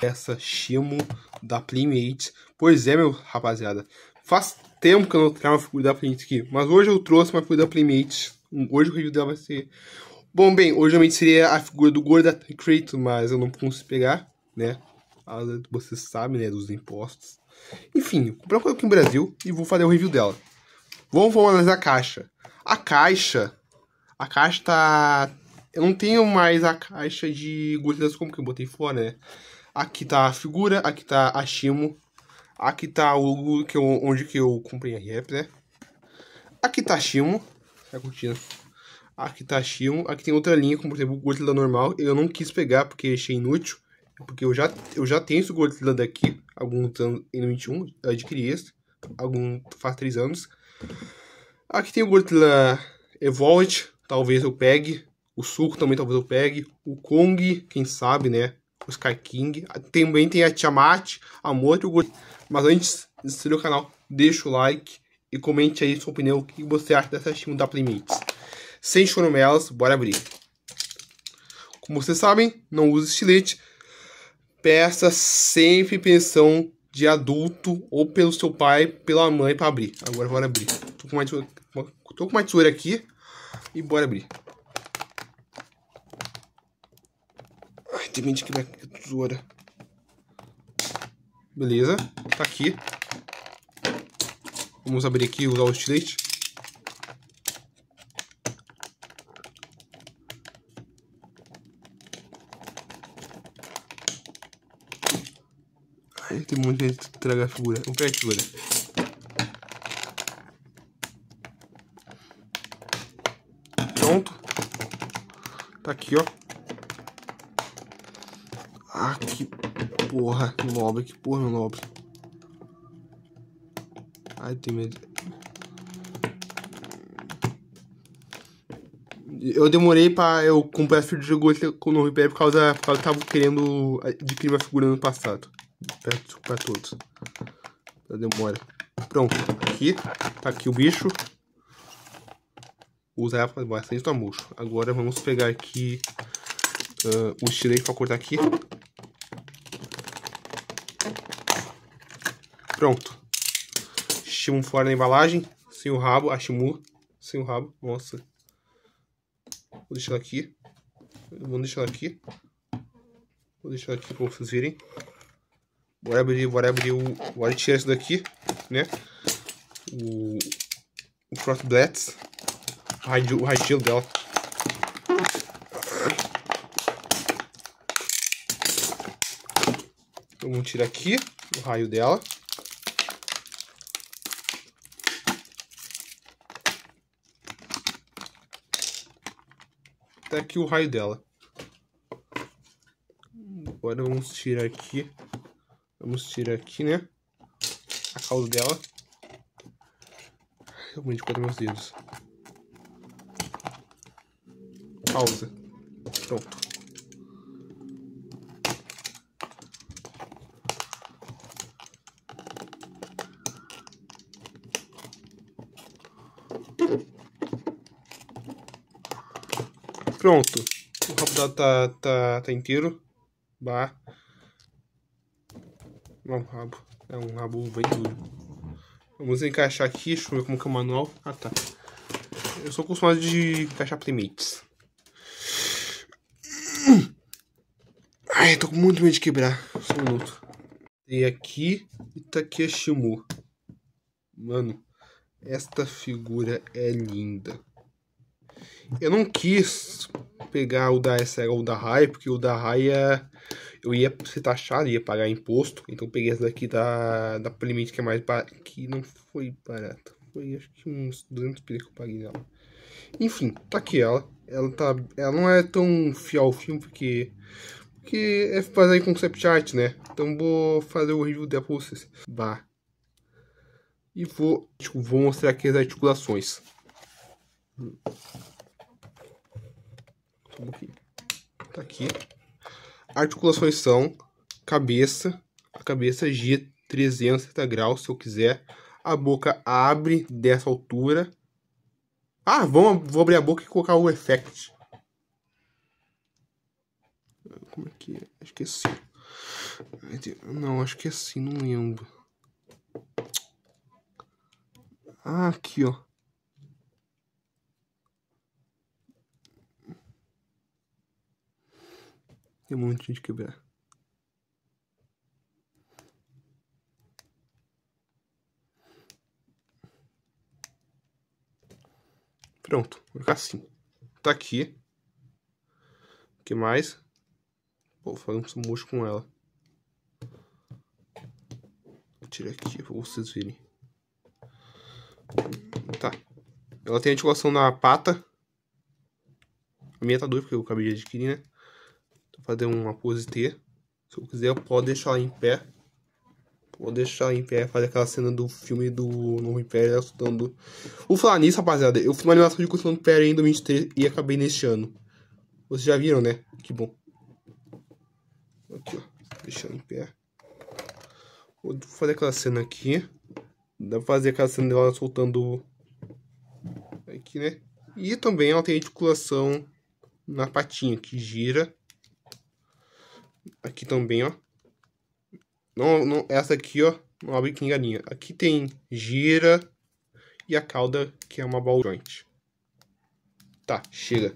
peça Shimo da Playmate. Pois é, meu rapaziada. Faz tempo que eu não trago uma figura da Playmate aqui, mas hoje eu trouxe uma figura da Playmate. Hoje o review dela vai ser... Bom, bem, hoje realmente seria a figura do Gorda Crate, mas eu não consigo pegar, né? Ah, Vocês sabem, né, dos impostos. Enfim, eu comprei uma coisa aqui no Brasil e vou fazer o review dela. Vamos, vamos analisar a caixa. A caixa... A caixa tá... Eu não tenho mais a caixa de gordas como que eu botei fora, né? Aqui tá a figura, aqui tá a Shimo. Aqui tá o que eu, onde que eu comprei a rap, né? Aqui tá a Shimo. Tá curtindo. Aqui tá a Shimo. Aqui tem outra linha, como por exemplo o Gorilla normal. Eu não quis pegar porque achei inútil. Porque eu já, eu já tenho esse Gorilla daqui. Alguns anos, em 21, eu adquiri esse. Algum, faz 3 anos. Aqui tem o Gorilla Evolved. Talvez eu pegue. O Suco também talvez eu pegue. O Kong, quem sabe, né? o Sky King. Também tem a Tiamat, a Moto e o Mas antes de seguir o canal, deixa o like e comente aí sua opinião, o que você acha dessa estima da Playmates. Sem chorumelas, bora abrir. Como vocês sabem, não usa estilete. Peça sempre pensão de adulto ou pelo seu pai, pela mãe para abrir. Agora bora abrir. Tô com, uma tesoura, tô com uma tesoura aqui e bora abrir. tem de quebrar a tesoura. Beleza, tá aqui. Vamos abrir aqui e usar o estilete. Ai, tem muita gente que traga a figura. Vamos pegar a figura. Pronto. Tá aqui, ó. Ah, que porra, nobre, que porra, meu nobre. Ai, tem medo. Eu demorei pra eu comprar esse figura de com o novo IPR por causa, por causa que eu tava querendo eh, adquirir uma figura no passado. Perto pra todos. Da demora. Pronto, aqui. Tá aqui o bicho. Usar bastante tomurro. Agora vamos pegar aqui uh, o estilete pra cortar aqui. Pronto. Shimu fora da embalagem. Sem o rabo. A Shimu. Sem o rabo. Nossa. Vou deixar ela aqui. Vou deixar ela aqui. Vou deixar aqui pra vocês verem. Bora abrir, bora abrir o... Bora tirar isso daqui, né? O... O Frostblats. O o radil dela. Então, vamos tirar aqui o raio dela. Tá aqui o raio dela. Agora vamos tirar aqui. Vamos tirar aqui, né? A causa dela. Eu vou encontrar meus dedos. Pausa. Pronto. Pronto. O rabo dela tá, tá, tá inteiro. Bah. Não, um rabo. É um rabo bem duro. Vamos encaixar aqui. Deixa eu ver como que é o manual. Ah, tá. Eu sou acostumado de encaixar primates. Ai, tô com muito medo de quebrar. Só um minuto. Tem aqui Itakeshimu. Mano, esta figura é linda. Eu não quis pegar o da SL ou o da RAI, porque o da RAI é, eu ia ser taxado, ia pagar imposto. Então peguei essa daqui da, da Plimit, que é mais barata. Que não foi barata. Foi acho que uns 200 pila que eu paguei nela. Enfim, tá aqui ela. Ela, tá, ela não é tão fiel ao filme, porque que é fazer concept art, né? Então vou fazer o review dela pra vocês. Bah. E vou, tipo, vou mostrar aqui as articulações. Como que. Tá aqui. Articulações são cabeça. A cabeça gira 360 graus, se eu quiser. A boca abre dessa altura. Ah, vamos, vou abrir a boca e colocar o effect. Como é que é? Acho que é assim. Não, acho que é assim, não lembro. Ah, aqui, ó. Tem um monte de gente quebrar. Pronto, vou ficar assim. Tá aqui. O que mais? Vou fazer um mocho com ela. Vou tirar aqui pra vocês verem. Tá. Ela tem articulação na pata. A minha tá doida porque eu acabei de adquirir, né? fazer uma pose T. Se eu quiser, eu posso deixar em pé. Vou deixar em pé, fazer aquela cena do filme do Novo Império assustando. Vou falar nisso, rapaziada. Eu fiz uma animação de Constituição do Império em 2023 e acabei neste ano. Vocês já viram, né? Que bom. Aqui, ó. Deixando em pé. Vou fazer aquela cena aqui. Dá pra fazer aquela cena dela soltando. Aqui, né? E também ela tem articulação na patinha que gira. Aqui também, ó. Não, não, essa aqui, ó, não abre que em galinha. Aqui tem gira e a cauda, que é uma ball joint. Tá, chega.